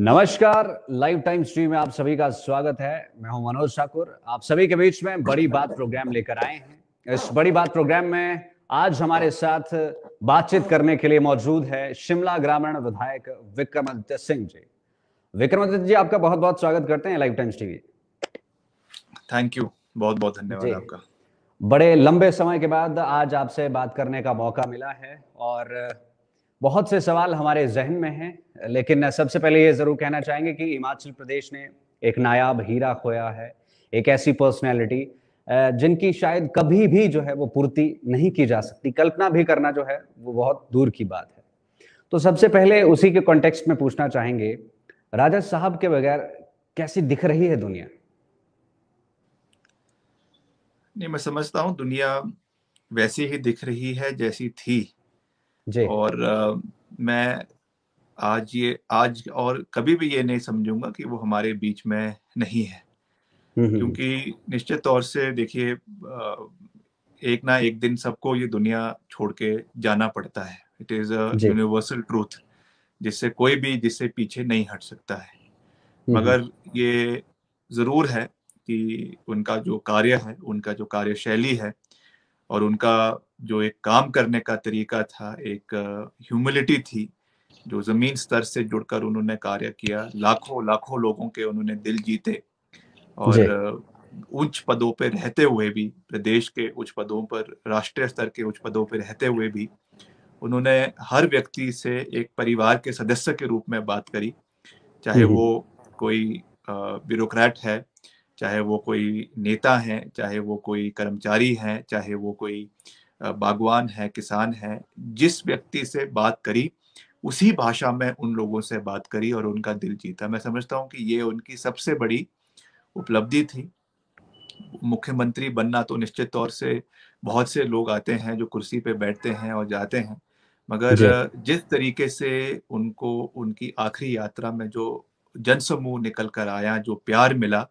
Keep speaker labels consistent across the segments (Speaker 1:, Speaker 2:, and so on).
Speaker 1: नमस्कार live time stream में आप सभी का स्वागत है मैं हूं मनोज ठाकुर आप सभी के बीच में बड़ी बात प्रोग्राम लेकर आए हैं इस बड़ी बात प्रोग्राम में आज हमारे साथ बातचीत करने के लिए मौजूद है शिमला ग्रामीण विधायक विक्रमादित्य सिंह जी विक्रमादित्य जी आपका बहुत बहुत स्वागत करते हैं live times TV thank you बहुत बहुत धन्यवाद आपका बड़े लंबे समय के बाद आज आपसे बात करने का मौका मिला है और बहुत से सवाल हमारे जहन में हैं लेकिन सबसे पहले ये ज़रूर कहना चाहेंगे कि हिमाचल प्रदेश ने एक नायाब हीरा खोया है एक ऐसी पर्सनैलिटी जिनकी शायद कभी भी जो है वो पूर्ति नहीं की जा सकती कल्पना भी करना जो है वो बहुत दूर की बात है तो सबसे पहले उसी के कॉन्टेक्स्ट में पूछना चाहेंगे राजा साहब के बगैर कैसी दिख रही है दुनिया
Speaker 2: नहीं मैं समझता हूँ दुनिया वैसी ही दिख रही है जैसी थी जी और आ, मैं आज ये आज और कभी भी ये नहीं समझूंगा कि वो हमारे बीच में नहीं है
Speaker 1: हम्म, हम्म, हम्म।
Speaker 2: क्योंकि निश्चित तौर से देखिए एक ना एक दिन सबको ये दुनिया छोड़ के जाना पड़ता है it is a universal truth जिससे कोई भी जिससे पीछे नहीं हट सकता है मगर ये जरूर है कि उनका जो कार्य है उनका जो कार्यशैली है और उनका जो एक काम करने का तरीका था एक ह्यूमिलिटी थी जो जमीन स्तर से जुड़कर उन्होंने कार्य किया लाखों लाखों लोगों के उन्होंने दिल जीते
Speaker 1: और
Speaker 2: उच्च पदों पर रहते हुए भी प्रदेश के उच्च पदों पर राष्ट्रीय स्तर के उच्च पदों पर रहते हुए भी उन्होंने हर व्यक्ति से एक परिवार के सदस्य के रूप में बात करी चाहे हम्म। वो कोई ब्यूरोक्रेट है चाहे वो कोई नेता है चाहे वो कोई कर्मचारी है चाहे वो कोई बागवान है किसान है जिस व्यक्ति से बात करी उसी भाषा में उन लोगों से बात करी और उनका दिल जीता मैं समझता हूँ कि ये उनकी सबसे बड़ी उपलब्धि थी मुख्यमंत्री बनना तो निश्चित तौर से बहुत से लोग आते हैं जो कुर्सी पे बैठते हैं और जाते हैं मगर जिस तरीके से उनको उनकी आखिरी यात्रा में जो जनसमूह निकल कर आया जो प्यार मिला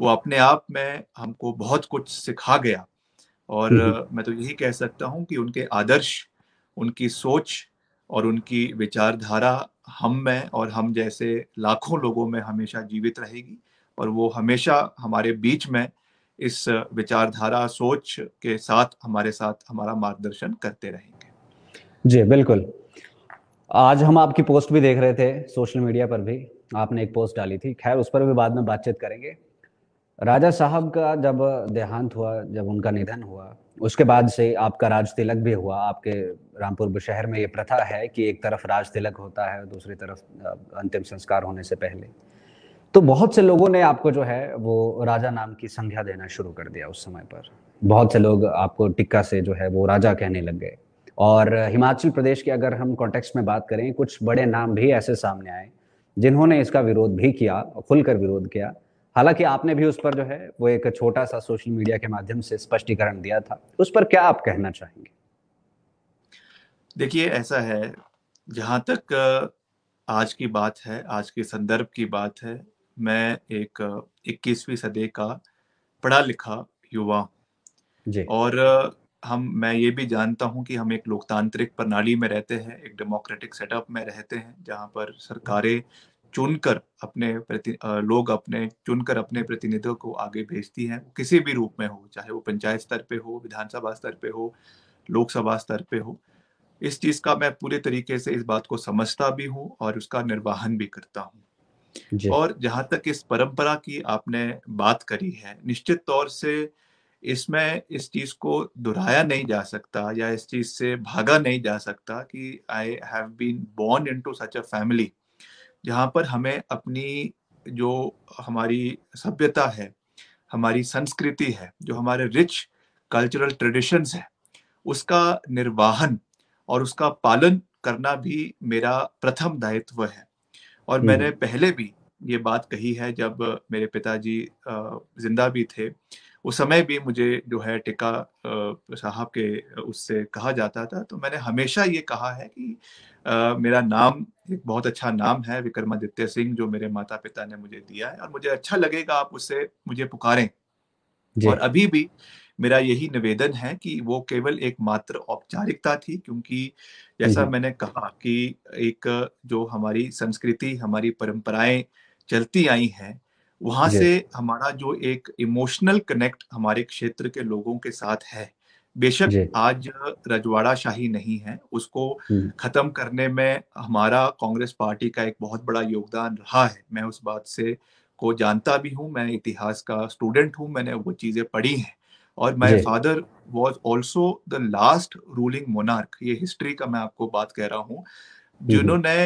Speaker 2: वो अपने आप में हमको बहुत कुछ सिखा गया और हम्म। मैं तो यही कह सकता हूँ कि उनके आदर्श उनकी सोच और उनकी विचारधारा हम में और हम जैसे लाखों लोगों में हमेशा जीवित रहेगी और वो हमेशा हमारे बीच में इस विचारधारा सोच के साथ हमारे साथ हमारा
Speaker 1: मार्गदर्शन करते रहेंगे जी बिल्कुल आज हम आपकी पोस्ट भी देख रहे थे सोशल मीडिया पर भी आपने एक पोस्ट डाली थी खैर उस पर भी बाद में बातचीत करेंगे राजा साहब का जब देहांत हुआ जब उनका निधन हुआ उसके बाद से आपका राज तिलक भी हुआ आपके रामपुर शहर में ये प्रथा है कि एक तरफ राज तिलक होता है दूसरी तरफ अंतिम संस्कार होने से पहले तो बहुत से लोगों ने आपको जो है वो राजा नाम की संज्ञा देना शुरू कर दिया उस समय पर बहुत से लोग आपको टिक्का से जो है वो राजा कहने लग गए और हिमाचल प्रदेश की अगर हम कॉन्टेक्स्ट में बात करें कुछ बड़े नाम भी ऐसे सामने आए जिन्होंने इसका विरोध भी किया खुलकर विरोध किया हालांकि आपने भी उस पर जो है वो एक छोटा सा सोशल मीडिया के माध्यम से स्पष्टीकरण दिया था उस पर क्या आप कहना चाहेंगे देखिए ऐसा है जहां तक
Speaker 2: आज की बात है आज के संदर्भ की बात है मैं एक 21वीं सदी का पढ़ा लिखा युवा जी। और हम मैं ये भी जानता हूं कि हम एक लोकतांत्रिक प्रणाली में रहते हैं एक डेमोक्रेटिक सेटअप में रहते हैं जहां पर सरकारें चुनकर अपने प्रति लोग अपने चुनकर अपने प्रतिनिधियों को आगे भेजती हैं किसी भी रूप में हो चाहे वो पंचायत स्तर पे हो विधानसभा स्तर पे हो लोकसभा स्तर पे हो इस चीज का मैं पूरे तरीके से इस बात को समझता भी हूँ और उसका निर्वाहन भी करता हूँ और जहां तक इस परंपरा की आपने बात करी है निश्चित तौर से इसमें इस चीज को दोहराया नहीं जा सकता या इस चीज से भागा नहीं जा सकता कि I have been born into such a family जहाँ पर हमें अपनी जो हमारी सभ्यता है हमारी संस्कृति है जो हमारे रिच कल्चरल ट्रेडिशंस है उसका निर्वाहन और उसका पालन करना भी मेरा प्रथम दायित्व है और हम्म। मैंने पहले भी ये बात कही है जब मेरे पिताजी जिंदा भी थे उस समय भी मुझे जो है टिका साहब के उससे कहा जाता था तो मैंने हमेशा ये कहा है कि मेरा नाम एक बहुत अच्छा नाम है विक्रमादित्य सिंह जो मेरे माता पिता ने मुझे दिया है और मुझे अच्छा लगेगा आप उससे मुझे पुकारें और अभी भी मेरा यही निवेदन है कि वो केवल एक मात्र औपचारिकता थी क्योंकि जैसा मैंने कहा कि एक जो हमारी संस्कृति हमारी परंपराएं चलती आई हैं वहां से हमारा जो एक इमोशनल कनेक्ट हमारे क्षेत्र के लोगों के साथ है बेशक आज रजवाड़ा शाही नहीं है उसको हम्म। खत्म करने में हमारा कांग्रेस पार्टी का एक बहुत बड़ा योगदान रहा है मैं उस बात से को जानता भी हूँ मैं इतिहास का स्टूडेंट हूँ मैंने वो चीजें पढ़ी हैं और my father was also the last ruling monarch ये हिस्ट्री का मैं आपको बात कह रहा हूँ हम्म, हम्म। जिन्होंने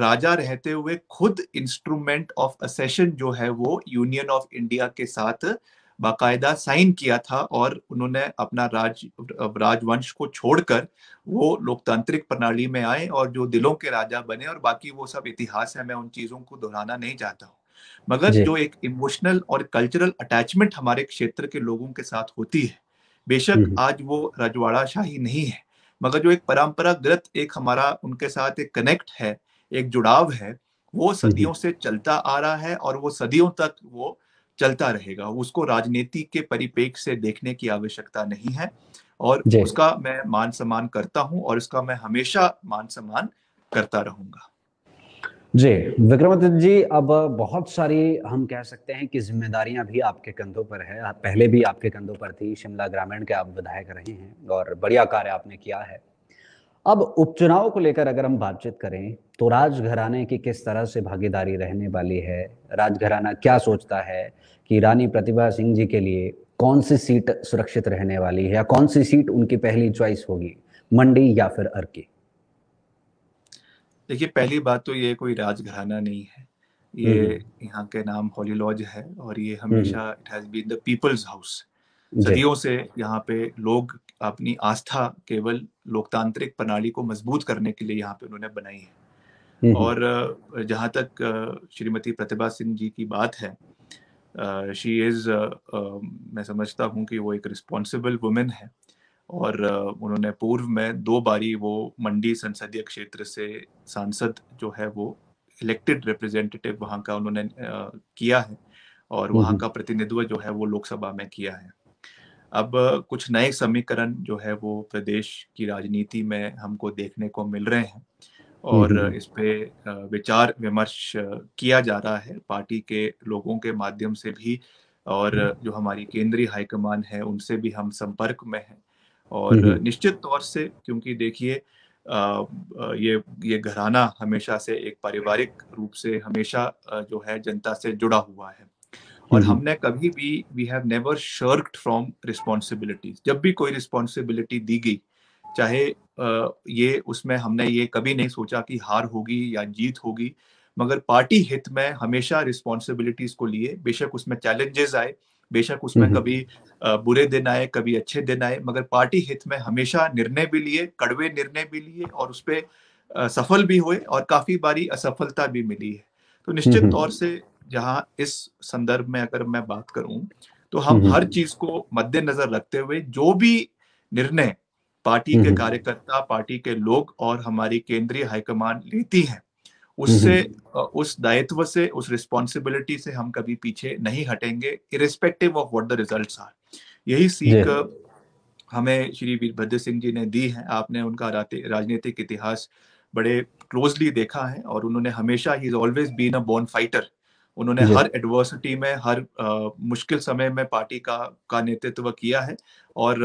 Speaker 2: राजा रहते हुए खुद इंस्ट्रूमेंट ऑफ असेशन जो है वो यूनियन ऑफ इंडिया के साथ बाकायदा साइन किया था और उन्होंने अपना राज राजवंश को छोड़कर वो लोकतांत्रिक प्रणाली में आए और जो दिलों के राजा बने और बाकी वो सब इतिहास है मैं उन चीजों को दोहराना नहीं चाहता हूँ मगर जो एक इमोशनल और कल्चरल अटैचमेंट हमारे क्षेत्र के लोगों के साथ होती है बेशक हम्म। आज वो रजवाड़ा शाही नहीं है मगर जो एक परंपरागत एक हमारा उनके साथ एक कनेक्ट है एक जुड़ाव है वो सदियों से चलता आ रहा है और वो सदियों तक वो चलता रहेगा उसको राजनीति के परिपेक्ष से देखने की आवश्यकता नहीं है और उसका मैं मान सम्मान करता हूं और उसका मैं हमेशा मान सम्मान करता
Speaker 1: रहूंगा जी विक्रमादित्य जी अब बहुत सारी हम कह सकते हैं कि जिम्मेदारियां भी आपके कंधों पर है पहले भी आपके कंधों पर थी शिमला ग्रामीण के आप विधायक रहे हैं और बढ़िया कार्य आपने किया है अब उपचुनाव को लेकर अगर हम बातचीत करें तो राजघराने की किस तरह से भागीदारी रहने वाली है राजघराना क्या सोचता है कि रानी प्रतिभा सिंह जी के लिए कौन सी सीट सुरक्षित रहने वाली है या कौन सी सीट उनकी पहली चॉइस होगी मंडी या फिर अर्की
Speaker 2: देखिए पहली बात तो ये कोई राजघराना नहीं है ये हम्म, हम्म। यहाँ के नाम हॉली लॉज है और ये हम्म। हमेशा it has been the people's house सदियों से यहाँ पे लोग अपनी आस्था केवल लोकतांत्रिक प्रणाली को मजबूत करने के लिए यहाँ पे उन्होंने बनाई है और जहाँ तक श्रीमती प्रतिभा सिंह जी की बात है शी इज़ मैं समझता हूँ कि वो एक रिस्पॉन्सिबल वुमेन है और उन्होंने पूर्व में दो बारी वो मंडी संसदीय क्षेत्र से सांसद जो है वो इलेक्टेड रिप्रेजेंटेटिव वहाँ का उन्होंने किया है और वहाँ का प्रतिनिधित्व जो है वो लोकसभा में किया है अब कुछ नए समीकरण जो है वो प्रदेश की राजनीति में हमको देखने को मिल रहे हैं और हम्म, हम्म। इस पे विचार विमर्श किया जा रहा है पार्टी के लोगों के माध्यम से भी और हम्म। जो हमारी केंद्रीय हाईकमान है उनसे भी हम संपर्क में हैं और निश्चित तौर से क्योंकि देखिए ये ये घराना हमेशा से एक पारिवारिक रूप से हमेशा जो है जनता से जुड़ा हुआ है और हमने कभी भी we have never shirked from responsibilities जब भी कोई रिस्पॉन्सिबिलिटी दी गई चाहे ये उसमें हमने ये कभी नहीं सोचा कि हार होगी या जीत होगी मगर पार्टी हित में हमेशा रिस्पॉन्सिबिलिटीज को लिए बेशक उसमें चैलेंजेस आए बेशक उसमें कभी बुरे दिन आए कभी अच्छे दिन आए मगर पार्टी हित में हमेशा निर्णय भी लिए कड़वे निर्णय भी लिए और उसपे सफल भी हुए और काफी बारी असफलता भी मिली है तो निश्चित तौर से जहां इस संदर्भ में अगर मैं बात करूं तो हम हम्म, हम्म, हर हम्म। चीज को मद्देनजर रखते हुए जो भी निर्णय पार्टी के कार्यकर्ता पार्टी के लोग और हमारी केंद्रीय हाईकमान लेती है उससे उस दायित्व से उस रिस्पॉन्सिबिलिटी से हम कभी पीछे नहीं हटेंगे irrespective of what the results are यही सीख हमें श्री वीरभद्र सिंह जी ने दी है आपने उनका राजनीतिक इतिहास बड़े क्लोजली देखा है और उन्होंने हमेशा ही is always been a born fighter उन्होंने हर एडवर्सिटी में हर आ, मुश्किल समय में पार्टी का का नेतृत्व किया है और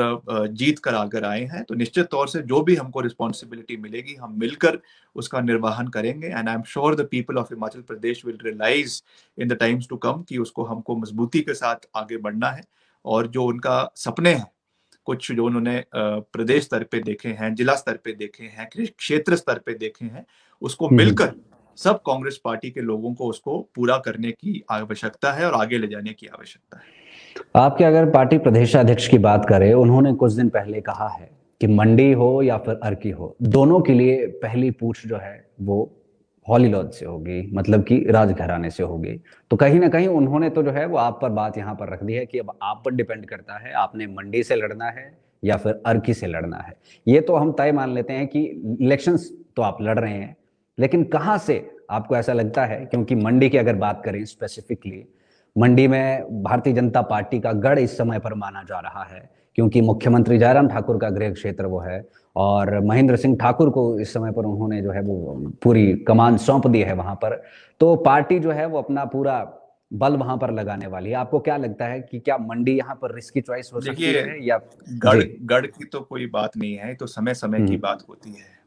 Speaker 2: जीत कर आकर आए हैं तो निश्चित तौर से जो भी हमको रिस्पॉन्सिबिलिटी मिलेगी हम मिलकर उसका निर्वाहन करेंगे and I am sure the people of Himachal Pradesh will realise in the times to come कि उसको हमको मजबूती के साथ आगे बढ़ना है और जो उनका सपने हैं कुछ जो उन्होंने प्रदेश स्तर पे देखे हैं जिला स्तर पे देखे हैं क्षेत्र स्तर पे देखे हैं उसको हम्म। मिलकर सब कांग्रेस पार्टी के लोगों को उसको पूरा करने की आवश्यकता है और आगे ले जाने की आवश्यकता
Speaker 1: है आपके अगर पार्टी प्रदेशाध्यक्ष की बात करें उन्होंने कुछ दिन पहले कहा है कि मंडी हो या फिर अर्की हो दोनों के लिए पहली पूछ जो है वो हॉलीलॉज से होगी मतलब कि राजघराने से होगी तो कहीं ना कहीं उन्होंने तो जो है वो आप पर बात यहाँ पर रख दी है कि अब आप पर डिपेंड करता है आपने मंडी से लड़ना है या फिर अर्की से लड़ना है ये तो हम तय मान लेते हैं कि इलेक्शंस तो आप लड़ रहे हैं लेकिन कहाँ से आपको ऐसा लगता है क्योंकि मंडी की अगर बात करें स्पेसिफिकली मंडी में भारतीय जनता पार्टी का गढ़ इस समय पर माना जा रहा है क्योंकि मुख्यमंत्री जयराम ठाकुर का गृह क्षेत्र वो है और महेंद्र सिंह ठाकुर को इस समय पर उन्होंने जो है वो पूरी कमान सौंप दी है वहां पर तो पार्टी जो है वो अपना पूरा बल वहां पर लगाने वाली है आपको क्या लगता है कि क्या मंडी यहाँ पर रिस्की चॉइस हो सकती है या
Speaker 2: गढ़ गढ़ की तो कोई बात नहीं है तो समय समय की हम्म। बात होती है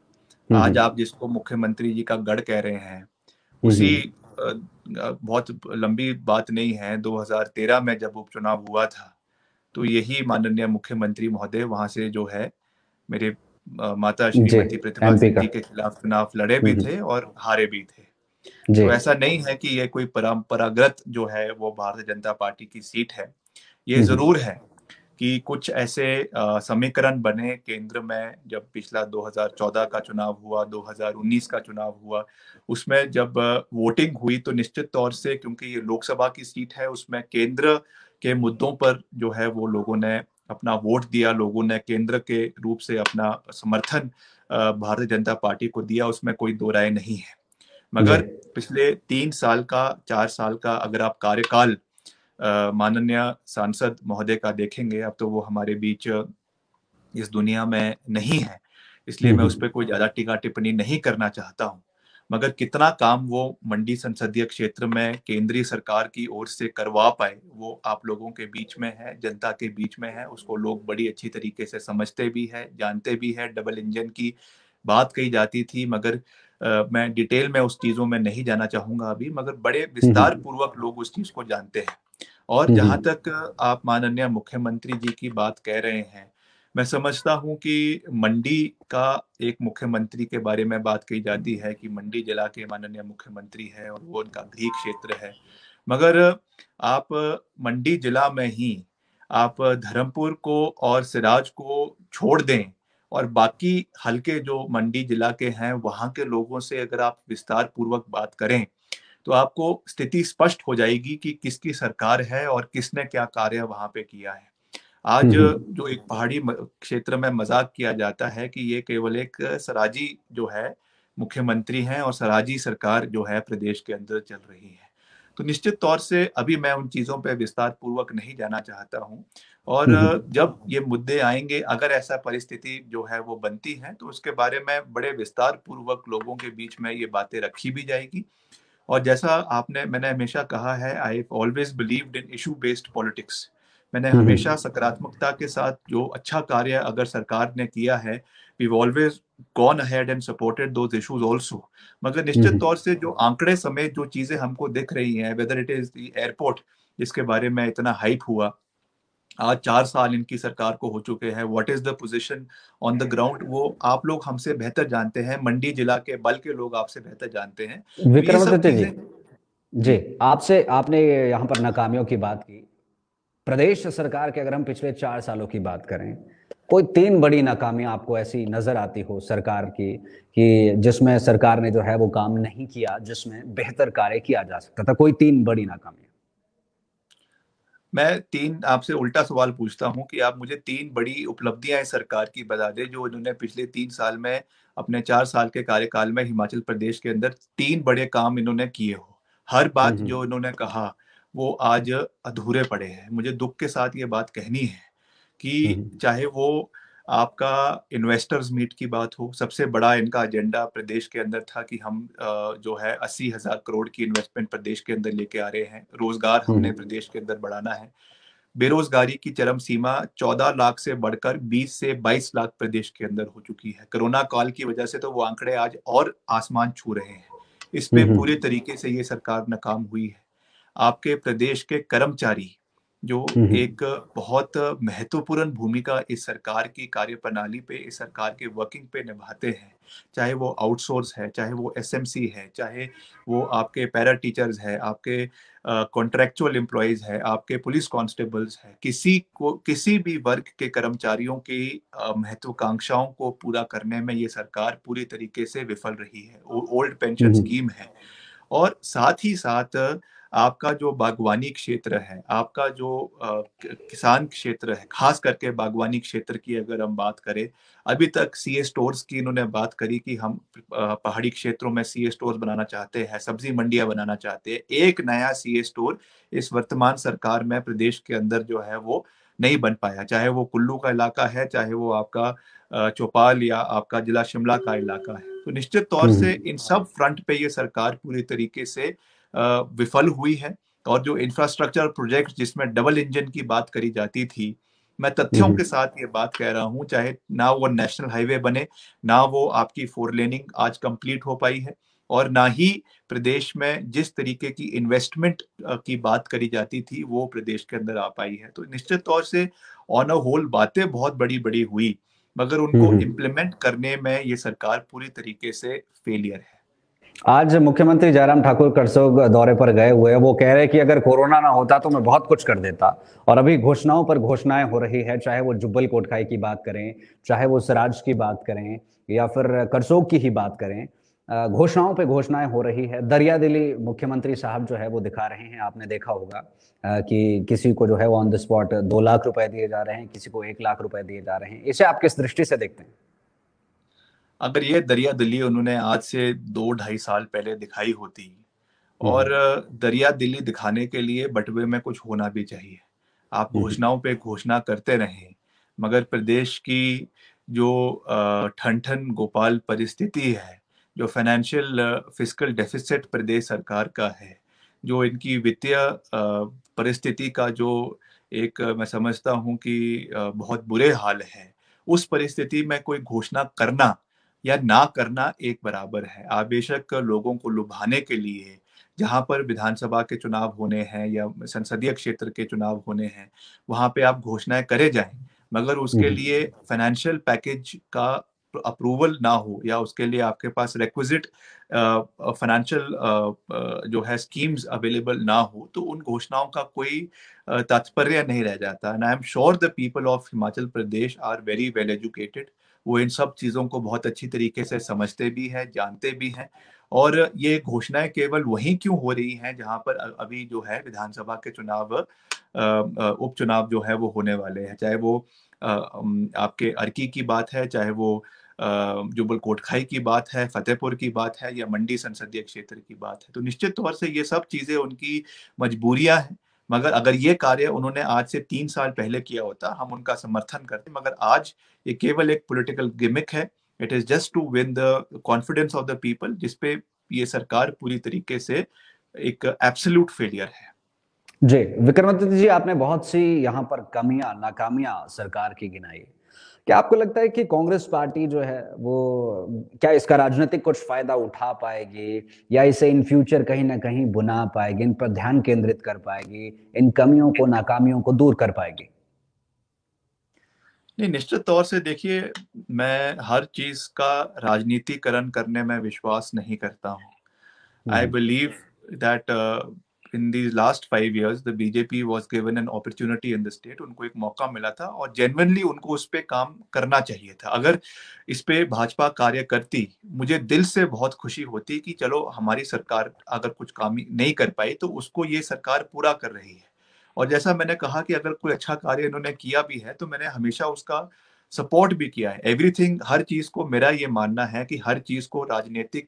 Speaker 2: हम्म, आज हम्म। आप जिसको मुख्यमंत्री जी का गढ़ कह रहे हैं हम्म, उसी बहुत लंबी बात नहीं है 2013 में जब उपचुनाव हुआ था तो यही माननीय मुख्यमंत्री महोदय वहां से जो है मेरे माता श्रीमती प्रतिभा सिंह जी के खिलाफ चुनाव लड़े भी थे और हारे भी थे तो ऐसा नहीं है कि ये कोई परंपरागत जो है वो भारतीय जनता पार्टी की सीट है ये जरूर है कि कुछ ऐसे समीकरण बने केंद्र में जब पिछला 2014 का चुनाव हुआ 2019 का चुनाव हुआ उसमें जब वोटिंग हुई तो निश्चित तौर से क्योंकि ये लोकसभा की सीट है उसमें केंद्र के मुद्दों पर जो है वो लोगों ने अपना वोट दिया लोगों ने केंद्र के रूप से अपना समर्थन भारतीय जनता पार्टी को दिया उसमें कोई दो राय नहीं है मगर पिछले तीन साल का चार साल का अगर आप कार्यकाल माननीय सांसद महोदय का देखेंगे अब तो वो हमारे बीच इस दुनिया में नहीं है इसलिए हम्म, मैं उस हम्म। पर कोई ज्यादा टीका टिप्पणी नहीं करना चाहता हूँ मगर कितना काम वो मंडी संसदीय क्षेत्र में केंद्रीय सरकार की ओर से करवा पाए वो आप लोगों के बीच में है जनता के बीच में है उसको लोग बड़ी अच्छी तरीके से समझते भी है जानते भी है डबल इंजन की बात कही जाती थी मगर आ, मैं डिटेल में उस चीजों में नहीं जाना चाहूंगा अभी मगर बड़े हम्म, विस्तार पूर्वक लोग उस चीज को जानते हैं और हम्म, जहां हम्म। तक आप माननीय मुख्यमंत्री जी की बात कह रहे हैं मैं समझता हूँ कि मंडी का एक मुख्यमंत्री के बारे में बात कही जाती है कि मंडी जिला के माननीय मुख्यमंत्री है और वो उनका गृह क्षेत्र है मगर आप मंडी जिला में ही आप धर्मपुर को और सिराज को छोड़ दें और बाकी हल्के जो मंडी जिला के हैं वहां के लोगों से अगर आप विस्तार पूर्वक बात करें तो आपको स्थिति स्पष्ट हो जाएगी कि किसकी सरकार है और किसने क्या कार्य वहां पे किया है आज हम्म, हम्म। जो एक पहाड़ी क्षेत्र में मजाक किया जाता है कि ये केवल एक सराजी जो है मुख्यमंत्री हैं और सराजी सरकार जो है प्रदेश के अंदर चल रही है तो निश्चित तौर से अभी मैं उन चीज़ों पर विस्तार पूर्वक नहीं जाना चाहता हूँ और हम्म, जब ये मुद्दे आएंगे अगर ऐसा परिस्थिति जो है वो बनती है तो उसके बारे में बड़े विस्तार पूर्वक लोगों के बीच में ये बातें रखी भी जाएगी और जैसा आपने मैंने हमेशा कहा है I always believed in issue based politics मैंने हम्म, हम्म, हमेशा हम्म। सकारात्मकता के साथ जो अच्छा कार्य अगर सरकार ने किया है we always gone ahead and supported issues also मगर निश्चित तौर से जो आंकड़े समेत जो चीजें हमको दिख रही हैं वेदर इट इज एयरपोर्ट जिसके बारे में इतना हाइप हुआ आज चार साल इनकी सरकार को हो चुके हैं what is the position on the ground वो आप लोग हमसे बेहतर जानते हैं मंडी जिला के बल के लोग आपसे बेहतर जानते हैं तो विक्रमादित्य जी
Speaker 1: जी आपसे आपने यहाँ पर नाकामियों की बात की प्रदेश सरकार के अगर हम पिछले चार सालों की बात करें कोई तीन बड़ी नाकामियां आपको ऐसी नजर आती हो सरकार की कि जिसमें सरकार ने जो है वो काम नहीं किया जिसमें बेहतर कार्य किया जा सकता था कोई तीन बड़ी नाकामी मैं तीन
Speaker 2: आपसे उल्टा सवाल पूछता हूं कि आप मुझे तीन बड़ी उपलब्धियां हैं सरकार की बता दें जो इन्होंने पिछले तीन साल में अपने चार साल के कार्यकाल में हिमाचल प्रदेश के अंदर तीन बड़े काम इन्होंने किए हो हर बात जो इन्होंने कहा वो आज अधूरे पड़े हैं मुझे दुख के साथ ये बात कहनी है कि चाहे वो आपका इन्वेस्टर्स मीट की बात हो सबसे बड़ा इनका एजेंडा प्रदेश के अंदर था कि हम जो है अस्सी हजार करोड़ की इन्वेस्टमेंट प्रदेश के अंदर लेके आ रहे हैं रोजगार हम्म। हमने प्रदेश के अंदर बढ़ाना है बेरोजगारी की चरम सीमा चौदह लाख से बढ़कर बीस से बाईस लाख प्रदेश के अंदर हो चुकी है कोरोना काल की वजह से तो वो आंकड़े आज और आसमान छू रहे हैं इसमें हम्म। पूरे तरीके से ये सरकार नाकाम हुई है आपके प्रदेश के कर्मचारी जो एक बहुत महत्वपूर्ण भूमिका इस सरकार की कार्य प्रणाली पे इस सरकार के वर्किंग पे निभाते हैं चाहे वो आउटसोर्स है चाहे वो एसएमसी है चाहे वो आपके पैरा टीचर्स है आपके कॉन्ट्रेक्चुअल एम्प्लॉयज है आपके पुलिस कांस्टेबल्स है किसी को किसी भी वर्ग के कर्मचारियों की महत्वाकांक्षाओं को पूरा करने में ये सरकार पूरी तरीके से विफल रही है ओल्ड पेंशन स्कीम है और साथ ही साथ आ, आपका जो बागवानी क्षेत्र है आपका जो किसान क्षेत्र है खास करके बागवानी क्षेत्र की अगर हम बात करें अभी तक सी ए स्टोर्स की इन्होंने बात करी कि हम पहाड़ी क्षेत्रों में सी ए स्टोर्स बनाना चाहते हैं सब्जी मंडियां बनाना चाहते हैं एक नया सी ए स्टोर इस वर्तमान सरकार में प्रदेश के अंदर जो है वो नहीं बन पाया चाहे वो कुल्लू का इलाका है चाहे वो आपका चौपाल या आपका जिला शिमला का इलाका है तो निश्चित तौर से हम्म। इन सब फ्रंट पे ये सरकार पूरी तरीके से विफल हुई है और जो इंफ्रास्ट्रक्चर प्रोजेक्ट जिसमें डबल इंजन की बात करी जाती थी मैं तथ्यों हम्म। के साथ ये बात कह रहा हूँ चाहे ना वो नेशनल हाईवे बने ना वो आपकी फोर लेनिंग आज कंप्लीट हो पाई है और ना ही प्रदेश में जिस तरीके की इन्वेस्टमेंट की बात करी जाती थी वो प्रदेश के अंदर आ पाई है तो निश्चित तौर से ऑन अ होल बातें बहुत बड़ी बड़ी हुई मगर उनको इम्प्लीमेंट करने में ये सरकार पूरी तरीके से फेलियर है
Speaker 1: आज मुख्यमंत्री जयराम ठाकुर करसोग दौरे पर गए हुए वो कह रहे हैं कि अगर कोरोना ना होता तो मैं बहुत कुछ कर देता और अभी घोषणाओं पर घोषणाएं हो रही है चाहे वो जुब्बल कोटखाई की बात करें चाहे वो सराज की बात करें या फिर करसोग की ही बात करें घोषणाओं पे घोषणाएं हो रही है दरिया दिली मुख्यमंत्री साहब जो है वो दिखा रहे हैं आपने देखा होगा कि किसी को जो है वो ऑन द स्पॉट दो लाख रुपए दिए जा रहे हैं किसी को एक लाख रुपए दिए जा रहे हैं इसे आप किस दृष्टि से देखते हैं
Speaker 2: अगर ये दरिया दिल्ली उन्होंने आज से दो ढाई साल पहले दिखाई होती हम्म। और दरिया दिल्ली दिखाने के लिए बटवे में कुछ होना भी चाहिए आप हम्म। घोषणाओं पे घोषणा करते रहे मगर प्रदेश की जो ठन ठन गोपाल परिस्थिति है जो फाइनेंशियल फिजिकल डेफिसिट प्रदेश सरकार का है जो इनकी वित्तीय परिस्थिति का जो एक मैं समझता हूं कि बहुत बुरे हाल है उस परिस्थिति में कोई घोषणा करना या ना करना एक बराबर है आप बेशक लोगों को लुभाने के लिए जहाँ पर विधानसभा के चुनाव होने हैं या संसदीय क्षेत्र के चुनाव होने हैं वहाँ पे आप घोषणाएं करे जाएं मगर उसके लिए फाइनेंशियल पैकेज का अप्रूवल ना हो या उसके लिए आपके पास रिक्विजिट फाइनेंशियल जो है स्कीम्स अवेलेबल ना हो तो उन घोषणाओं का कोई तात्पर्य नहीं रह जाता and I am sure the people of Himachal Pradesh are very well educated वो इन सब चीज़ों को बहुत अच्छी तरीके से समझते भी हैं जानते भी हैं और ये घोषणाएं केवल वहीं क्यों हो रही हैं जहां पर अभी जो है विधानसभा के चुनाव उपचुनाव जो है वो होने वाले हैं चाहे वो आपके अर्की की बात है चाहे वो जुबल कोटखाई की बात है फतेहपुर की बात है या मंडी संसदीय क्षेत्र की बात है तो निश्चित तौर से ये सब चीजें उनकी मजबूरियां हैं मगर अगर ये कार्य उन्होंने आज से तीन साल पहले किया होता हम उनका समर्थन करते मगर आज ये केवल एक पॉलिटिकल गिमिक है it is just to win the confidence of the people जिसपे ये सरकार पूरी तरीके से एक एब्सोल्यूट फेलियर है
Speaker 1: जी विक्रमादित्य जी आपने बहुत सी यहाँ पर कमियां नाकामियां सरकार की गिनाई क्या आपको लगता है कि कांग्रेस पार्टी जो है वो क्या इसका राजनीतिक कुछ फायदा उठा पाएगी या इसे इन फ्यूचर कहीं ना कहीं बुना पाएगी इन पर ध्यान केंद्रित कर पाएगी इन कमियों को नाकामियों को दूर कर पाएगी
Speaker 2: नहीं निश्चित तौर से देखिए मैं हर चीज का राजनीतिकरण करने में विश्वास नहीं करता हूँ I believe that in these last five years the BJP was given an opportunity in the state उनको एक मौका मिला था और जेनवनली उनको उस पर काम करना चाहिए था अगर इस पर भाजपा कार्य करती मुझे दिल से बहुत खुशी होती कि चलो हमारी सरकार अगर कुछ काम नहीं कर पाई तो उसको ये सरकार पूरा कर रही है और जैसा मैंने कहा कि अगर कोई अच्छा कार्य इन्होंने किया भी है तो मैंने हमेशा उसका सपोर्ट भी किया है एवरीथिंग हर चीज को मेरा ये मानना है कि हर चीज को राजनीतिक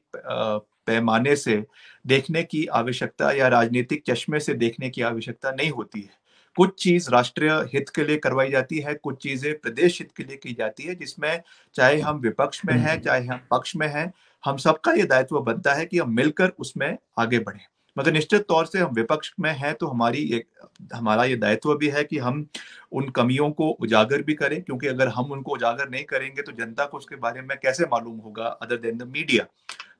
Speaker 2: पैमाने से देखने की आवश्यकता या राजनीतिक चश्मे से देखने की आवश्यकता नहीं होती है कुछ चीज राष्ट्रीय हित के लिए करवाई जाती है कुछ चीजें प्रदेश हित के लिए की जाती है जिसमें चाहे हम विपक्ष में हैं चाहे हम पक्ष में हैं हम सबका ये दायित्व बनता है कि हम मिलकर उसमें आगे बढ़े मतलब निश्चित तौर से हम विपक्ष में हैं तो हमारी एक हमारा ये दायित्व भी है कि हम उन कमियों को उजागर भी करें क्योंकि अगर हम उनको उजागर नहीं करेंगे तो जनता को उसके बारे में कैसे मालूम होगा अदर देन द मीडिया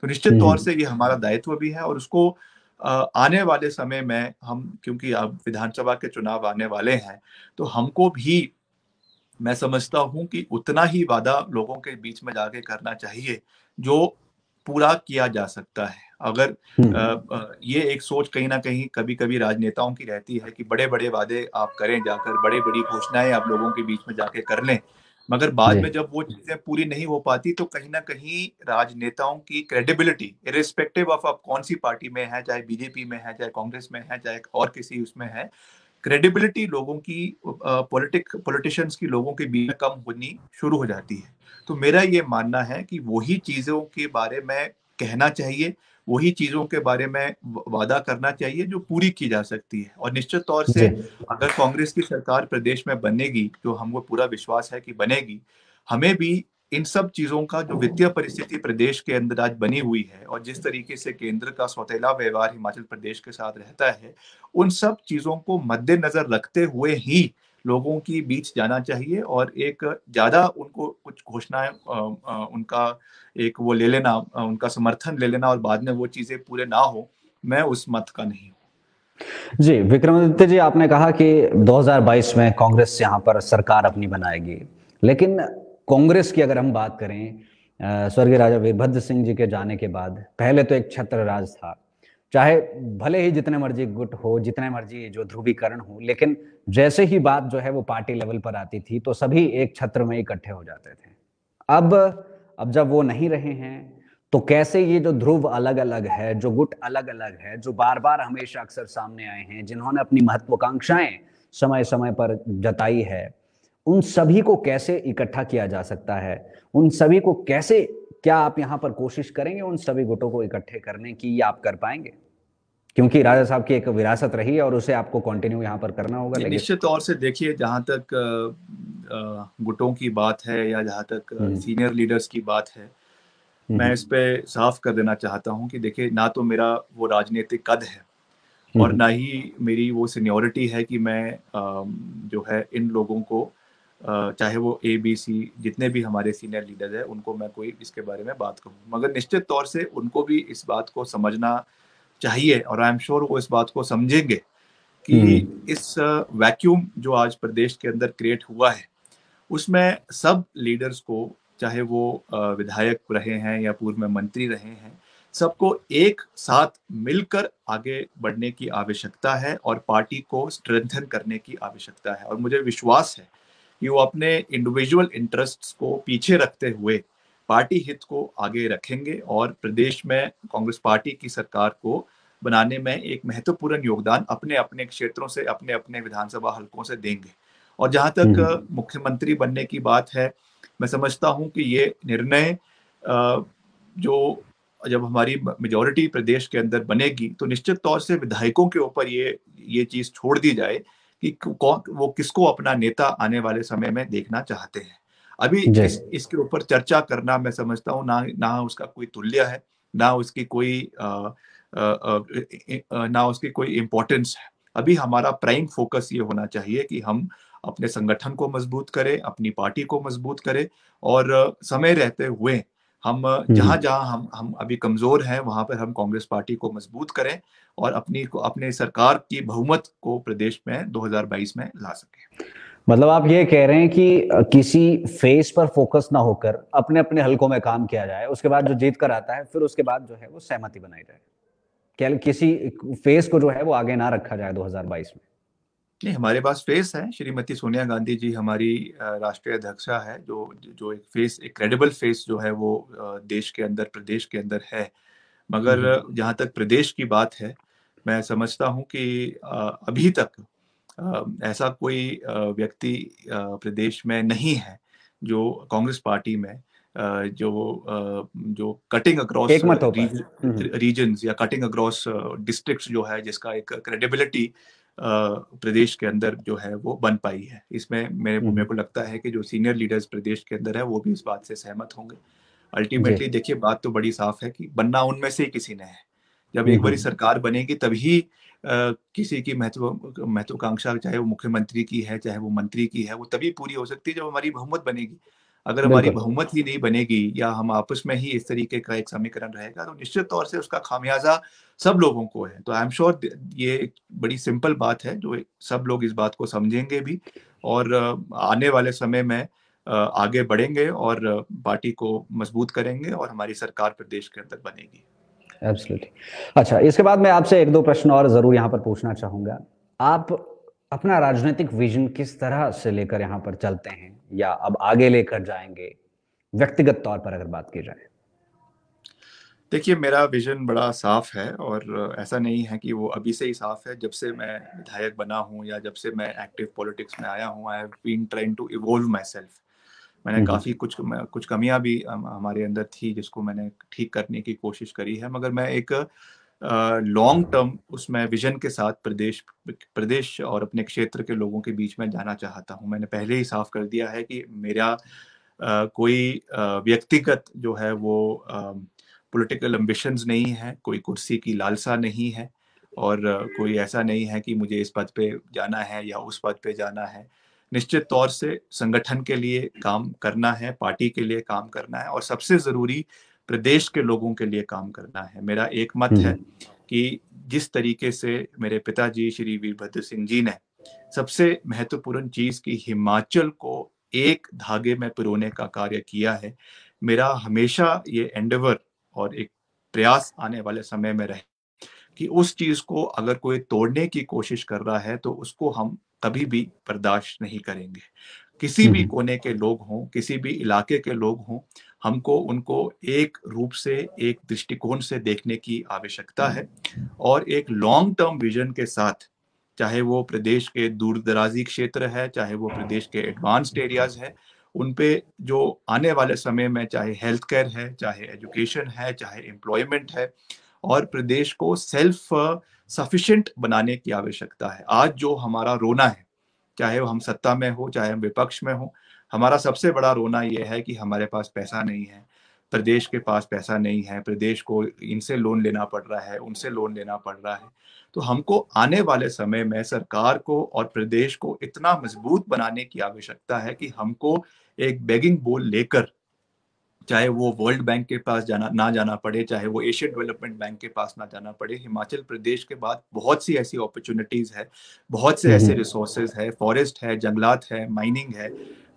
Speaker 2: तो निश्चित हम्म। तौर से ये हमारा दायित्व भी है और उसको आने वाले समय में हम क्योंकि अब विधानसभा के चुनाव आने वाले हैं तो हमको भी मैं समझता हूं कि उतना ही वादा लोगों के बीच में जाके करना चाहिए जो पूरा किया जा सकता है अगर आ, हम्म। ये एक सोच कहीं ना कहीं कभी कभी राजनेताओं की रहती है कि बड़े बड़े वादे आप करें जाकर बड़े बड़ी घोषणाएं आप लोगों के बीच में जाके कर लें मगर बाद में जब वो चीजें पूरी नहीं हो पाती तो कहीं ना कहीं राजनेताओं की क्रेडिबिलिटी इरेस्पेक्टिव ऑफ आप कौन सी पार्टी में है चाहे बीजेपी में है चाहे कांग्रेस में है चाहे और किसी उसमें है क्रेडिबिलिटी लोगों की पॉलिटिक पॉलिटिशियंस की लोगों के बीच कम होनी शुरू हो जाती है तो मेरा ये मानना है कि वही चीज़ों के बारे में कहना चाहिए वही चीजों के बारे में वादा करना चाहिए जो पूरी की जा सकती है और निश्चित तौर से अगर कांग्रेस की सरकार प्रदेश में बनेगी जो हमको पूरा विश्वास है कि बनेगी हमें भी इन सब चीजों का जो वित्तीय परिस्थिति प्रदेश के अंदर आज बनी हुई है और जिस तरीके से केंद्र का सौतेला व्यवहार हिमाचल प्रदेश के साथ रहता है उन सब चीजों को मद्देनजर रखते हुए ही लोगों के बीच जाना चाहिए और एक ज़्यादा उनको कुछ घोषणाएं उनका एक वो ले लेना उनका समर्थन ले लेना और बाद में वो चीज़ें पूरे ना हो मैं
Speaker 1: उस मत का नहीं हूं जी विक्रमादित्य जी आपने कहा कि 2022 में कांग्रेस यहाँ पर सरकार अपनी बनाएगी लेकिन कांग्रेस की अगर हम बात करें स्वर्गीय राजा वीरभद्र सिंह जी के जाने के बाद पहले तो एक छत्र राज था चाहे भले ही जितने मर्जी गुट हो जितने मर्जी जो ध्रुवीकरण हो लेकिन जैसे ही बात जो है वो पार्टी लेवल पर आती थी तो सभी एक छत्र में इकट्ठे हो जाते थे अब अब जब वो नहीं रहे हैं तो कैसे ये जो ध्रुव अलग अलग है जो गुट अलग अलग है जो बार बार हमेशा अक्सर सामने आए हैं जिन्होंने अपनी महत्वाकांक्षाएं समय समय पर जताई है उन सभी को कैसे इकट्ठा किया जा सकता है उन सभी को कैसे क्या आप यहां पर कोशिश करेंगे उन सभी गुटों को इकट्ठे करने की या आप कर पाएंगे क्योंकि राजा साहब की एक विरासत रही है और उसे आपको कंटिन्यू यहाँ पर करना होगा निश्चित
Speaker 2: तौर से देखिए जहां तक गुटों की बात है या जहां तक सीनियर लीडर्स हम्म। की बात है हम्म। मैं इस पे साफ कर देना चाहता हूँ कि देखिए ना तो मेरा वो राजनीतिक कद है हम्म। और ना ही मेरी वो सीनियोरिटी है कि मैं जो है इन लोगों को चाहे वो ए बी सी जितने भी हमारे सीनियर लीडर्स हैं उनको मैं कोई इसके बारे में बात करूँ मगर निश्चित तौर से उनको भी इस बात को समझना चाहिए और आई एम श्योर वो इस बात को समझेंगे कि हम्म। इस वैक्यूम जो आज प्रदेश के अंदर क्रिएट हुआ है उसमें सब लीडर्स को चाहे वो विधायक रहे हैं या पूर्व में मंत्री रहे हैं सबको एक साथ मिलकर आगे बढ़ने की आवश्यकता है और पार्टी को स्ट्रेंथन करने की आवश्यकता है और मुझे विश्वास है वो अपने इंडिविजुअल इंटरेस्ट्स को पीछे रखते हुए पार्टी हित को आगे रखेंगे और प्रदेश में कांग्रेस पार्टी की सरकार को बनाने में एक महत्वपूर्ण योगदान अपने अपने क्षेत्रों से अपने अपने विधानसभा हलकों से देंगे और जहां तक हम्म। मुख्यमंत्री बनने की बात है मैं समझता हूं कि ये निर्णय जो जब हमारी मेजोरिटी प्रदेश के अंदर बनेगी तो निश्चित तौर से विधायकों के ऊपर ये ये चीज छोड़ दी जाए कि कौन वो किसको अपना नेता आने वाले समय में देखना चाहते हैं अभी इस, इसके ऊपर चर्चा करना मैं समझता हूँ ना ना उसका कोई तुल्य है ना उसकी कोई आ, आ, आ, ना उसकी कोई इम्पोर्टेंस है अभी हमारा प्राइम फोकस ये होना चाहिए कि हम अपने संगठन को मजबूत करें अपनी पार्टी को मजबूत करें और समय रहते हुए हम जहां जहां हम हम अभी कमजोर हैं वहां पर हम कांग्रेस पार्टी को मजबूत करें और अपनी को अपने सरकार की बहुमत को प्रदेश में 2022 में ला सके
Speaker 1: मतलब आप ये कह रहे हैं कि किसी फेस पर फोकस ना होकर अपने अपने हलकों में काम किया जाए उसके बाद जो जीत कर आता है फिर उसके बाद जो है वो सहमति बनाई जाए क्या किसी फेस को जो है वो आगे ना रखा जाए 2022 में नहीं हमारे पास फेस है श्रीमती
Speaker 2: सोनिया गांधी जी हमारी राष्ट्रीय अध्यक्षा है जो जो एक फेस एक क्रेडिबल फेस जो है वो देश के अंदर प्रदेश के अंदर है मगर हम्म। जहाँ तक प्रदेश की बात है मैं समझता हूँ कि अभी तक ऐसा कोई व्यक्ति प्रदेश में नहीं है जो कांग्रेस पार्टी में जो जो कटिंग अक्रॉस रीजन या कटिंग अक्रॉस डिस्ट्रिक्ट्स जो है जिसका एक क्रेडिबिलिटी प्रदेश के अंदर जो है वो बन पाई है इसमें मेरे हम्म। मेरे को लगता है कि जो सीनियर लीडर्स प्रदेश के अंदर है वो भी इस बात से सहमत होंगे अल्टीमेटली देखिए बात तो बड़ी साफ है कि बनना उनमें से ही किसी ने है जब एक हम्म, बड़ी हम्म। सरकार बनेगी तभी किसी की महत्व महत्वाकांक्षा चाहे वो मुख्यमंत्री की है चाहे वो मंत्री की है वो तभी पूरी हो सकती है जब हमारी बहुमत बनेगी अगर हमारी बहुमत ही नहीं बनेगी या हम आपस में ही इस तरीके का एक समीकरण रहेगा तो निश्चित तौर से उसका खामियाजा सब लोगों को है तो आई एम श्योर ये एक बड़ी सिंपल बात है जो सब लोग इस बात को समझेंगे भी और आने वाले समय में आगे बढ़ेंगे और पार्टी को मजबूत
Speaker 1: करेंगे और हमारी सरकार प्रदेश के अंदर बनेगी एब्सोल्युटली अच्छा इसके बाद मैं आपसे एक दो प्रश्न और जरूर यहाँ पर पूछना चाहूंगा आप अपना राजनीतिक विजन किस तरह से लेकर यहाँ पर चलते हैं या अब आगे लेकर जाएंगे व्यक्तिगत तौर पर अगर बात की जाए
Speaker 2: देखिए मेरा विजन बड़ा साफ है और ऐसा नहीं है कि वो अभी से ही साफ है जब से मैं विधायक बना हूँ या जब से मैं एक्टिव पॉलिटिक्स में आया हूँ I have been trying to evolve myself मैंने हम्म। काफ़ी कुछ कुछ कमियाँ भी हमारे अंदर थी जिसको मैंने ठीक करने की कोशिश करी है मगर मैं एक लॉन्ग टर्म उसमें विजन के साथ प्रदेश प्रदेश और अपने क्षेत्र के लोगों के बीच में जाना चाहता हूँ मैंने पहले ही साफ कर दिया है कि मेरा कोई व्यक्तिगत जो है वो पॉलिटिकल एम्बिशंस नहीं है कोई कुर्सी की लालसा नहीं है और कोई ऐसा नहीं है कि मुझे इस पद पे जाना है या उस पद पे जाना है निश्चित तौर से संगठन के लिए काम करना है पार्टी के लिए काम करना है और सबसे ज़रूरी प्रदेश के लोगों के लिए काम करना है मेरा एक मत है हम्म। कि जिस तरीके से मेरे पिताजी श्री वीरभद्र सिंह जी ने सबसे महत्वपूर्ण चीज की हिमाचल को एक धागे में पिरोने का कार्य किया है मेरा हमेशा ये एंडेवर और एक प्रयास आने वाले समय में रहे कि उस चीज को अगर कोई तोड़ने की कोशिश कर रहा है तो उसको हम कभी भी बर्दाश्त नहीं करेंगे किसी भी हम्म। कोने के लोग हों किसी भी इलाके के लोग हों हमको उनको एक रूप से एक दृष्टिकोण से देखने की आवश्यकता है और एक लॉन्ग टर्म विजन के साथ चाहे वो प्रदेश के दूर दराजी क्षेत्र है चाहे वो प्रदेश के एडवांस्ड एरियाज है उन पे जो आने वाले समय में चाहे हेल्थ केयर है चाहे एजुकेशन है चाहे एम्प्लॉयमेंट है और प्रदेश को सेल्फ सफिशिएंट uh, बनाने की आवश्यकता है आज जो हमारा रोना है चाहे हम सत्ता में हो चाहे हम विपक्ष में हो हमारा सबसे बड़ा रोना यह है कि हमारे पास पैसा नहीं है प्रदेश के पास पैसा नहीं है प्रदेश को इनसे लोन लेना पड़ रहा है उनसे लोन लेना पड़ रहा है तो हमको आने वाले समय में सरकार को और प्रदेश को इतना मजबूत बनाने की आवश्यकता है कि हमको एक बेगिंग बोल लेकर चाहे वो वर्ल्ड बैंक के पास जाना ना जाना पड़े चाहे वो एशियन डेवलपमेंट बैंक के पास ना जाना पड़े हिमाचल प्रदेश के बाद बहुत सी ऐसी अपॉर्चुनिटीज़ है बहुत से ऐसे रिसोर्सेज है फॉरेस्ट है जंगलात है माइनिंग है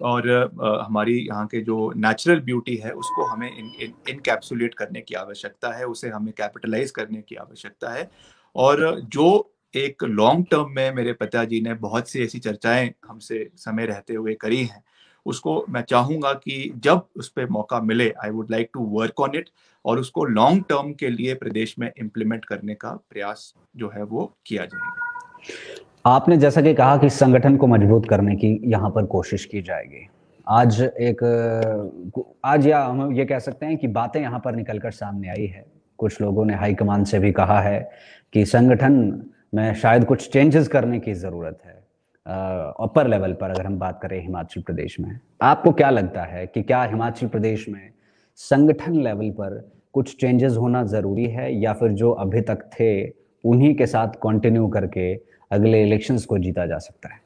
Speaker 2: और आ, हमारी यहाँ के जो नेचुरल ब्यूटी है उसको हमें इन इनकैप्सुलेट करने की आवश्यकता है उसे हमें कैपिटलाइज करने की आवश्यकता है और जो एक लॉन्ग टर्म में मेरे पिताजी ने बहुत सी ऐसी चर्चाएं हमसे समय रहते हुए करी हैं उसको मैं चाहूंगा कि जब उस पर मौका मिले I would like to work on it और उसको लॉन्ग टर्म के लिए प्रदेश में इम्प्लीमेंट करने का प्रयास
Speaker 1: जो है वो किया जाएगा आपने जैसा कि कहा कि संगठन को मजबूत करने की यहाँ पर कोशिश की जाएगी आज एक आज या हम ये कह सकते हैं कि बातें यहाँ पर निकलकर सामने आई है कुछ लोगों ने हाईकमान से भी कहा है कि संगठन में शायद कुछ चेंजेस करने की ज़रूरत है अपर लेवल पर अगर हम बात करें हिमाचल प्रदेश में आपको क्या लगता है कि क्या हिमाचल प्रदेश में संगठन लेवल पर कुछ चेंजेस होना ज़रूरी है या फिर जो अभी तक थे उन्हीं के साथ कंटिन्यू करके अगले इलेक्शंस को जीता जा सकता है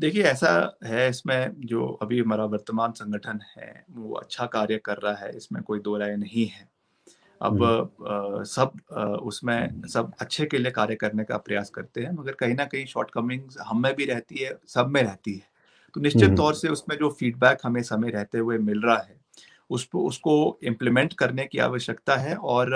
Speaker 2: देखिए ऐसा है इसमें जो अभी हमारा वर्तमान संगठन है वो अच्छा कार्य कर रहा है इसमें कोई दो राय नहीं है अब आ, हम्म। सब आ, उसमें सब अच्छे के लिए कार्य करने का प्रयास करते हैं मगर कहीं ना कहीं शॉर्टकमिंग्स हम में भी रहती है सब में रहती है तो निश्चित हम्म। तौर से उसमें जो फीडबैक हमें समय रहते हुए मिल रहा है उस उसको इम्प्लीमेंट करने की आवश्यकता है और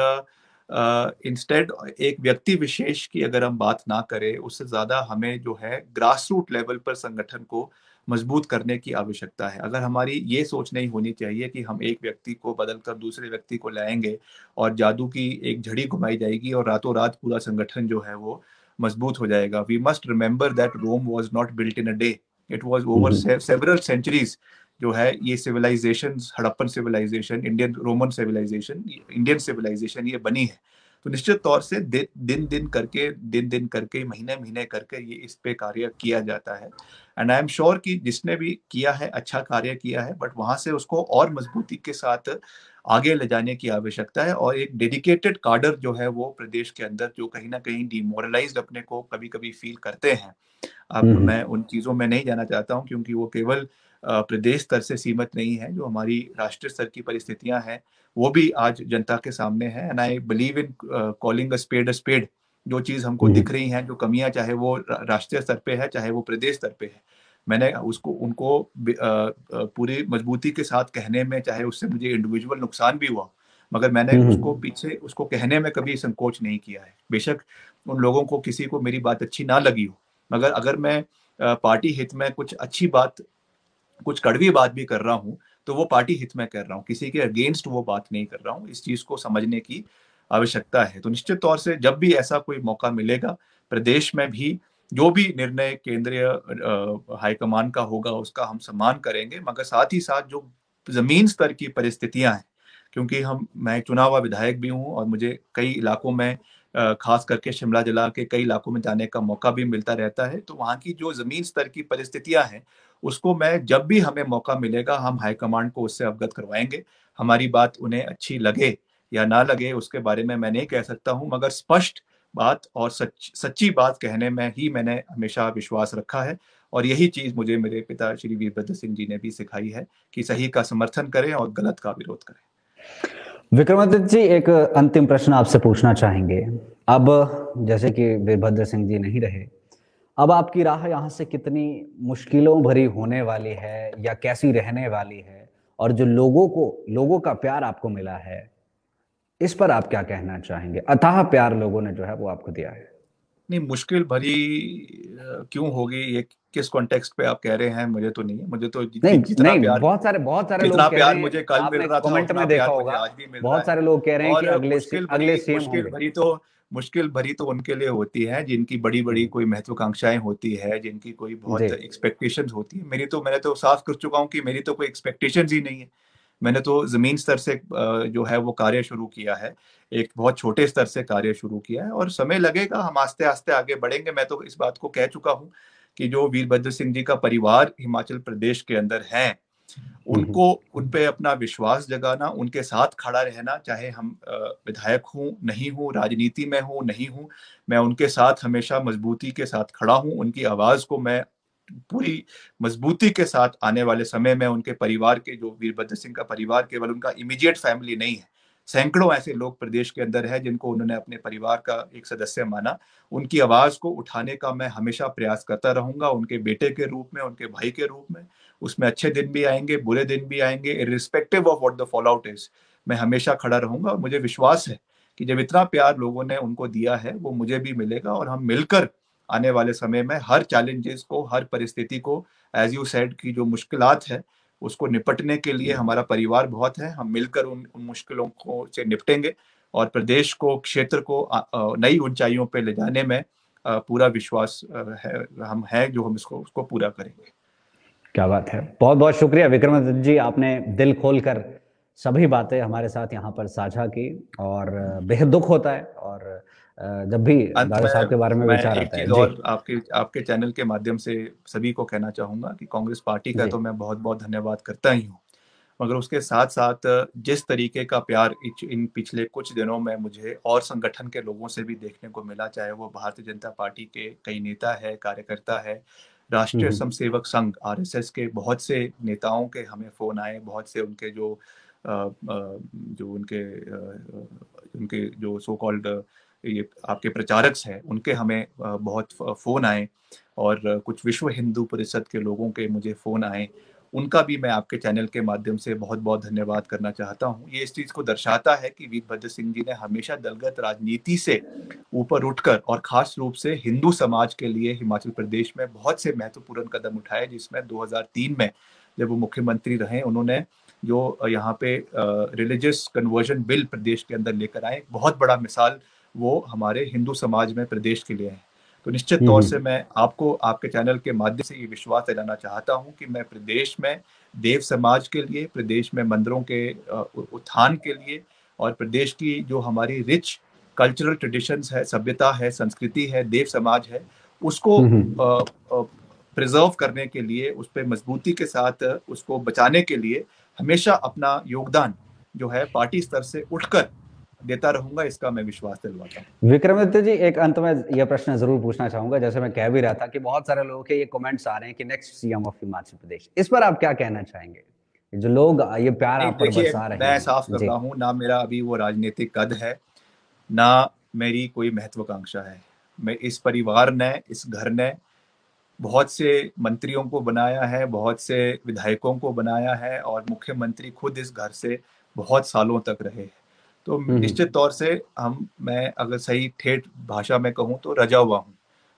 Speaker 2: इंस्टेड uh, एक व्यक्ति विशेष की अगर हम बात ना करें उससे ज़्यादा हमें जो है ग्रास रूट लेवल पर संगठन को मजबूत करने की आवश्यकता है अगर हमारी ये सोच नहीं होनी चाहिए कि हम एक व्यक्ति को बदल कर दूसरे व्यक्ति को लाएंगे और जादू की एक झड़ी घुमाई जाएगी और रातों रात पूरा संगठन जो है वो मजबूत हो जाएगा we must remember that Rome was not built in a day it was over several centuries जो है ये civilisation Harappan civilisation Indian Roman civilisation Indian civilisation ये बनी है तो निश्चित तौर से दिन दिन दिन करके दिन दिन करके महीने महीने करके ये इस पे कार्य किया जाता है एंड आई एम श्योर कि जिसने भी किया है अच्छा कार्य किया है बट वहां से उसको और मजबूती के साथ आगे ले जाने की आवश्यकता है और एक डेडिकेटेड कार्डर जो है वो प्रदेश के अंदर जो कहीं ना कहीं डिमोरलाइज अपने को कभी कभी फील करते हैं अब हम्म, हम्म। मैं उन चीज़ों में नहीं जाना चाहता हूँ क्योंकि वो केवल प्रदेश स्तर से सीमित नहीं है जो हमारी राष्ट्रीय स्तर की परिस्थितियां हैं वो भी आज जनता के सामने है and I believe in calling a spade a spade जो चीज हमको हम्म। दिख रही है जो कमियां चाहे वो राष्ट्रीय स्तर पे है चाहे वो प्रदेश स्तर पे है मैंने उसको उनको पूरी मजबूती के साथ कहने में चाहे उससे मुझे इंडिविजुअल नुकसान भी हुआ मगर मैंने हम्म, उसको हम्म। पीछे उसको कहने में कभी संकोच नहीं किया है बेशक उन लोगों को किसी को मेरी बात अच्छी ना लगी हो मगर अगर मैं पार्टी हित में कुछ अच्छी बात कुछ कड़वी बात भी कर रहा हूं तो वो पार्टी हित में कर रहा हूँ किसी के अगेंस्ट वो बात नहीं कर रहा हूँ इस चीज को समझने की आवश्यकता है तो निश्चित तौर से जब भी ऐसा कोई मौका मिलेगा प्रदेश में भी जो भी निर्णय केंद्रीय हाईकमान का होगा उसका हम सम्मान करेंगे मगर साथ ही साथ जो जमीन स्तर की परिस्थितियां हैं क्योंकि हम मैं चुनाव हुआ विधायक भी हूँ और मुझे कई इलाकों में खास करके शिमला जिला के कई इलाकों में जाने का मौका भी मिलता रहता है तो वहाँ की जो जमीन स्तर की परिस्थितियाँ हैं उसको मैं जब भी हमें मौका मिलेगा हम हाईकमांड को उससे अवगत करवाएंगे हमारी बात उन्हें अच्छी लगे या ना लगे उसके बारे में मैं नहीं कह सकता हूँ मगर स्पष्ट बात और सच सच्ची बात कहने में ही मैंने हमेशा विश्वास रखा है और यही चीज मुझे मेरे पिता श्री वीरभद्र सिंह जी ने भी सिखाई है कि सही का समर्थन करें और गलत का विरोध करें
Speaker 1: विक्रमादित्य जी एक अंतिम प्रश्न आपसे पूछना चाहेंगे अब जैसे कि वीरभद्र सिंह जी नहीं रहे अब आपकी राह यहाँ से कितनी मुश्किलों भरी होने वाली है या कैसी रहने वाली है और जो लोगों को लोगों का प्यार आपको मिला है इस पर आप क्या कहना चाहेंगे अथाह प्यार लोगों ने जो है वो आपको दिया है
Speaker 2: नहीं मुश्किल भरी क्यों होगी ये किस कॉन्टेक्स्ट पे आप कह रहे हैं मुझे तो नहीं है मुझे तो नहीं,
Speaker 1: जितना नहीं, प्यार बहुत सारे बहुत सारे जितना लोग प्यार मुझे कल मिल रहा था कमेंट में देखा होगा बहुत सारे लोग कह रहे हैं कि अगले अगले सीएम मुश्किल भरी
Speaker 2: तो मुश्किल भरी तो उनके लिए होती है जिनकी बड़ी बड़ी हम्म। कोई महत्वाकांक्षाएं होती है जिनकी कोई बहुत एक्सपेक्टेशंस होती है मेरी तो मैंने तो साफ कर चुका हूँ कि मेरी तो कोई एक्सपेक्टेशंस ही नहीं है मैंने तो जमीन स्तर से जो है वो कार्य शुरू किया है एक बहुत छोटे स्तर से कार्य शुरू किया है और समय लगेगा हम आस्ते आस्ते आगे बढ़ेंगे मैं तो इस बात को कह चुका हूँ कि जो वीरभद्र सिंह जी का परिवार हिमाचल प्रदेश के अंदर है उनको उन पे अपना विश्वास जगाना उनके साथ खड़ा रहना चाहे हम विधायक हूँ नहीं हूँ राजनीति में हूँ नहीं हूँ मैं उनके साथ हमेशा मजबूती के साथ खड़ा हूँ उनकी आवाज़ को मैं पूरी मजबूती के साथ आने वाले समय में उनके परिवार के जो वीरभद्र सिंह का परिवार केवल उनका इमीडिएट फैमिली नहीं है सैकड़ों ऐसे लोग प्रदेश के अंदर है जिनको उन्होंने अपने परिवार का एक सदस्य माना उनकी आवाज को उठाने का मैं हमेशा प्रयास करता रहूंगा उनके बेटे के रूप में उनके भाई के रूप में उसमें अच्छे दिन भी आएंगे बुरे दिन भी आएंगे irrespective of what the fallout is मैं हमेशा खड़ा रहूंगा और मुझे विश्वास है कि जब इतना प्यार लोगों ने उनको दिया है वो मुझे भी मिलेगा और हम मिलकर आने वाले समय में हर चैलेंजेस को हर परिस्थिति को एज यू सेड की जो मुश्किलात है उसको निपटने के लिए हमारा परिवार बहुत है हम मिलकर उन, उन मुश्किलों को से निपटेंगे और प्रदेश को क्षेत्र को नई ऊंचाइयों पर ले जाने में पूरा विश्वास है हम है जो हम इसको उसको पूरा करेंगे
Speaker 1: क्या बात है बहुत बहुत शुक्रिया विक्रमादित्य जी आपने दिल खोल कर सभी बातें हमारे साथ यहाँ पर साझा की और बेहद दुख होता है और जब भी दादा साहब के बारे में विचार आता है और
Speaker 2: आपके आपके चैनल के माध्यम से सभी को कहना चाहूंगा कि कांग्रेस पार्टी का तो मैं बहुत बहुत धन्यवाद करता ही हूँ मगर उसके साथ साथ जिस तरीके का प्यार इन पिछले कुछ दिनों में मुझे और संगठन के लोगों से भी देखने को मिला चाहे वो भारतीय जनता पार्टी के कई नेता है कार्यकर्ता है राष्ट्रीय हम्म। स्वयं सेवक संघ आरएसएस के बहुत से नेताओं के हमें फोन आए बहुत से उनके जो आ, आ, जो उनके आ, उनके जो सो कॉल्ड ये आपके प्रचारक हैं उनके हमें बहुत फ़ोन आए और कुछ विश्व हिंदू परिषद के लोगों के मुझे फ़ोन आए उनका भी मैं आपके चैनल के माध्यम से बहुत बहुत धन्यवाद करना चाहता हूँ ये इस चीज़ को दर्शाता है कि वीरभद्र सिंह जी ने हमेशा दलगत राजनीति से ऊपर उठकर और खास रूप से हिंदू समाज के लिए हिमाचल प्रदेश में बहुत से महत्वपूर्ण कदम उठाए जिसमें 2003 में जब वो मुख्यमंत्री रहे उन्होंने जो यहाँ पे रिलीजियस कन्वर्जन बिल प्रदेश के अंदर लेकर आए बहुत बड़ा मिसाल वो हमारे हिंदू समाज में प्रदेश के लिए है तो निश्चित हम्म, तौर हम्म। से मैं आपको आपके चैनल के माध्यम से ये विश्वास दिलाना चाहता हूँ कि मैं प्रदेश में देव समाज के लिए प्रदेश में मंदिरों के उत्थान के लिए और प्रदेश की जो हमारी रिच कल्चरल ट्रेडिशंस है सभ्यता है संस्कृति है देव समाज है उसको प्रिजर्व हम्म, करने के लिए उस पर मजबूती के साथ उसको बचाने के लिए हमेशा अपना योगदान
Speaker 1: जो है पार्टी स्तर से उठकर देता रहूंगा इसका मैं विश्वास दिलवाता हूँ विक्रमादित्य जी एक अंत में यह प्रश्न जरूर पूछना चाहूंगा जैसे मैं कह भी रहा था कि बहुत सारे लोगों के ये कमेंट्स आ रहे हैं कि next CM of Himachal Pradesh इस पर आप क्या कहना चाहेंगे जो लोग ये प्यार आप पर बरसा रहे हैं मैं साफ करता
Speaker 2: हूँ ना मेरा अभी वो राजनीतिक कद है ना मेरी कोई महत्वाकांक्षा है मैं इस परिवार ने इस घर ने बहुत से मंत्रियों को बनाया है बहुत से विधायकों को बनाया है और मुख्यमंत्री खुद इस घर से बहुत सालों तक रहे हैं तो हम्म, हम्म। निश्चित तौर से हम मैं अगर सही ठेठ भाषा में कहूँ तो रजा हुआ हूँ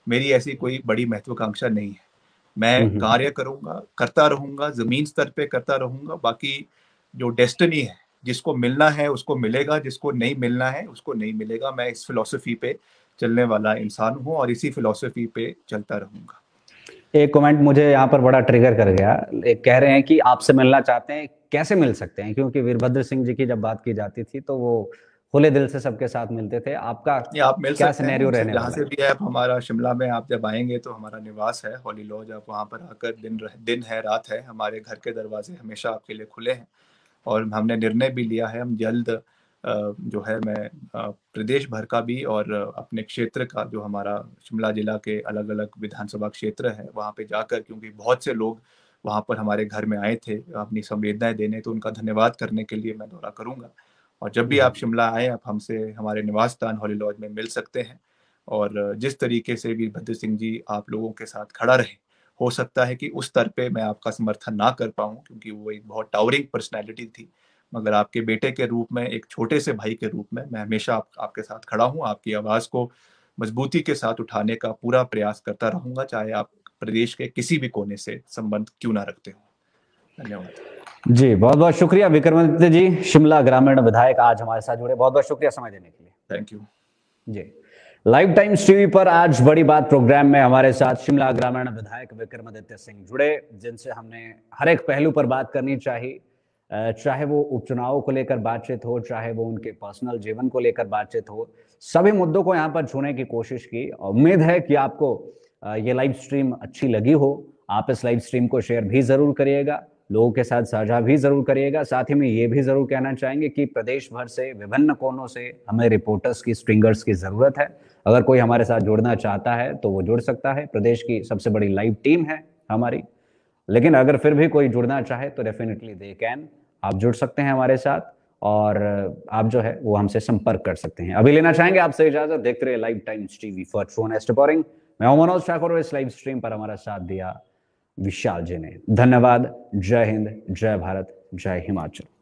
Speaker 2: मेरी ऐसी कोई बड़ी महत्वाकांक्षा नहीं है मैं हम्म, कार्य करूंगा करता रहूंगा जमीन स्तर पे करता रहूंगा बाकी जो डेस्टिनी है जिसको मिलना है उसको मिलेगा जिसको नहीं मिलना है उसको नहीं मिलेगा मैं इस फिलोसफी पे
Speaker 1: चलने वाला इंसान हूँ और इसी फिलोसफी पे चलता रहूंगा एक कमेंट मुझे यहाँ पर बड़ा ट्रिगर कर गया कह रहे हैं कि आपसे मिलना चाहते हैं कैसे मिल सकते हैं क्योंकि वीरभद्र सिंह जी की जब बात की जाती थी तो वो खुले दिल से सबके साथ मिलते थे आपका आप मिल क्या हैं रहने जहाँ से भी आप
Speaker 2: हमारा शिमला में आप जब आएंगे तो हमारा निवास है हॉली लॉज आप वहाँ पर आकर दिन रह, दिन है रात है हमारे घर के दरवाजे हमेशा आपके लिए खुले हैं और हमने निर्णय भी लिया है हम जल्द जो है मैं प्रदेश भर का भी और अपने क्षेत्र का जो हमारा शिमला जिला के अलग अलग विधानसभा क्षेत्र है वहाँ पे जाकर क्योंकि बहुत से लोग वहाँ पर हमारे घर में आए थे अपनी संवेदनाएं देने तो उनका धन्यवाद करने के लिए मैं दौरा करूँगा और जब भी आप शिमला आए आप हमसे हमारे निवास स्थान हॉली लॉज में मिल सकते हैं और जिस तरीके से वीरभद्र सिंह जी आप लोगों के साथ खड़ा रहे हो सकता है कि उस स्तर पे मैं आपका समर्थन ना कर पाऊँ क्योंकि वो एक बहुत टावरिंग पर्सनैलिटी थी मगर आपके बेटे के रूप में एक छोटे से भाई के रूप में मैं हमेशा आप, आपके साथ खड़ा हूँ आपकी आवाज़ को मजबूती के साथ उठाने का पूरा प्रयास करता रहूंगा चाहे आप प्रदेश के किसी भी कोने से
Speaker 1: संबंध क्यों ना रखते हो धन्यवाद जी बहुत बहुत शुक्रिया विक्रमादित्य जी शिमला ग्रामीण विधायक आज हमारे साथ जुड़े बहुत बहुत शुक्रिया समय देने के लिए thank you ji live times TV पर आज बड़ी बात प्रोग्राम में हमारे साथ शिमला ग्रामीण विधायक विक्रमादित्य सिंह जुड़े जिनसे हमने हर एक पहलू पर बात करनी चाहिए चाहे वो उपचुनाव को लेकर बातचीत हो चाहे वो उनके पर्सनल जीवन को लेकर बातचीत हो सभी मुद्दों को यहाँ पर छूने की कोशिश की उम्मीद है कि आपको ये लाइव स्ट्रीम अच्छी लगी हो आप इस लाइव स्ट्रीम को शेयर भी जरूर करिएगा लोगों के साथ साझा भी जरूर करिएगा साथ ही में ये भी जरूर कहना चाहेंगे कि प्रदेश भर से विभिन्न कोनों से हमें रिपोर्टर्स की स्ट्रिंगर्स की जरूरत है अगर कोई हमारे साथ जुड़ना चाहता है तो वो जुड़ सकता है प्रदेश की सबसे बड़ी लाइव टीम है हमारी लेकिन अगर फिर भी कोई जुड़ना चाहे तो डेफिनेटली दे कैन आप जुड़ सकते हैं हमारे साथ और आप जो है वो हमसे संपर्क कर सकते हैं अभी लेना चाहेंगे आपसे इजाजत देखते रहे live time TV for phone एस्टोरिंग मैं मनोज ठाकुर इस लाइव स्ट्रीम पर हमारा साथ दिया विशाल जी ने धन्यवाद जय हिंद जय भारत जय हिमाचल